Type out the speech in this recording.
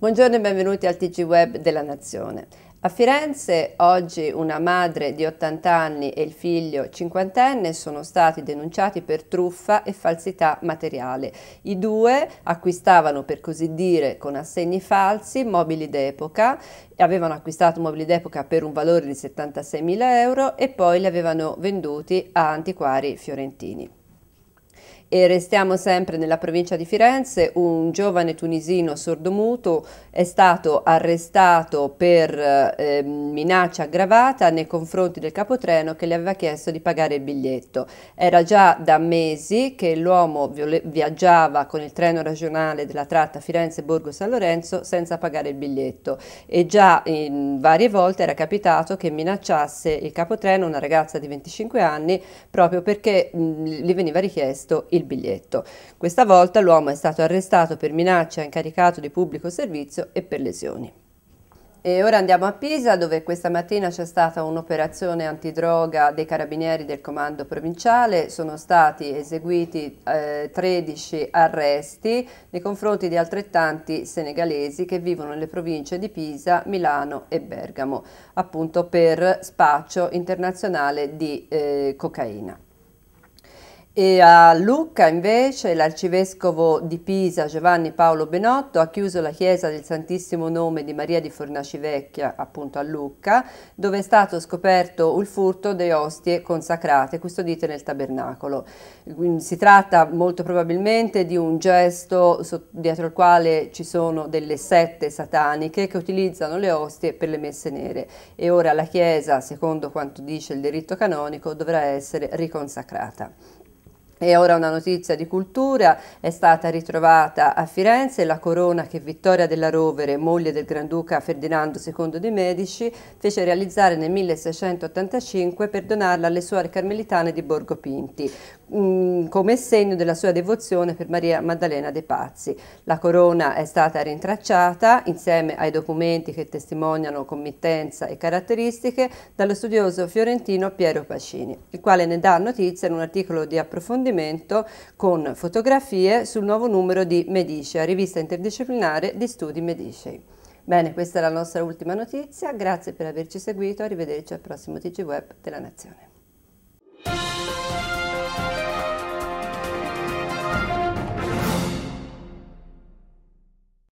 Buongiorno e benvenuti al TG Web della Nazione. A Firenze oggi una madre di 80 anni e il figlio cinquantenne sono stati denunciati per truffa e falsità materiale. I due acquistavano per così dire con assegni falsi mobili d'epoca, avevano acquistato mobili d'epoca per un valore di 76.000 euro e poi li avevano venduti a antiquari fiorentini. E restiamo sempre nella provincia di Firenze, un giovane tunisino sordomuto è stato arrestato per eh, minaccia aggravata nei confronti del capotreno che gli aveva chiesto di pagare il biglietto. Era già da mesi che l'uomo viaggiava con il treno regionale della tratta Firenze-Borgo-San Lorenzo senza pagare il biglietto e già in varie volte era capitato che minacciasse il capotreno una ragazza di 25 anni proprio perché mh, gli veniva richiesto il il biglietto. Questa volta l'uomo è stato arrestato per minaccia, incaricato di pubblico servizio e per lesioni. E ora andiamo a Pisa dove questa mattina c'è stata un'operazione antidroga dei carabinieri del comando provinciale, sono stati eseguiti eh, 13 arresti nei confronti di altrettanti senegalesi che vivono nelle province di Pisa, Milano e Bergamo, appunto per spaccio internazionale di eh, cocaina. E a Lucca invece l'arcivescovo di Pisa Giovanni Paolo Benotto ha chiuso la chiesa del Santissimo Nome di Maria di Fornacivecchia, appunto a Lucca, dove è stato scoperto il furto delle ostie consacrate custodite nel tabernacolo. Si tratta molto probabilmente di un gesto dietro il quale ci sono delle sette sataniche che utilizzano le ostie per le messe nere e ora la chiesa, secondo quanto dice il diritto canonico, dovrà essere riconsacrata. E ora una notizia di cultura, è stata ritrovata a Firenze la corona che Vittoria della Rovere, moglie del Granduca Ferdinando II dei Medici, fece realizzare nel 1685 per donarla alle suore carmelitane di Borgo Pinti, mm, come segno della sua devozione per Maria Maddalena de Pazzi. La corona è stata rintracciata, insieme ai documenti che testimoniano committenza e caratteristiche, dallo studioso fiorentino Piero Pacini, il quale ne dà notizia in un articolo di approfondimento approfondimento con fotografie sul nuovo numero di Medicea, rivista interdisciplinare di studi Medicei. Bene, questa è la nostra ultima notizia, grazie per averci seguito, arrivederci al prossimo TG Web della Nazione.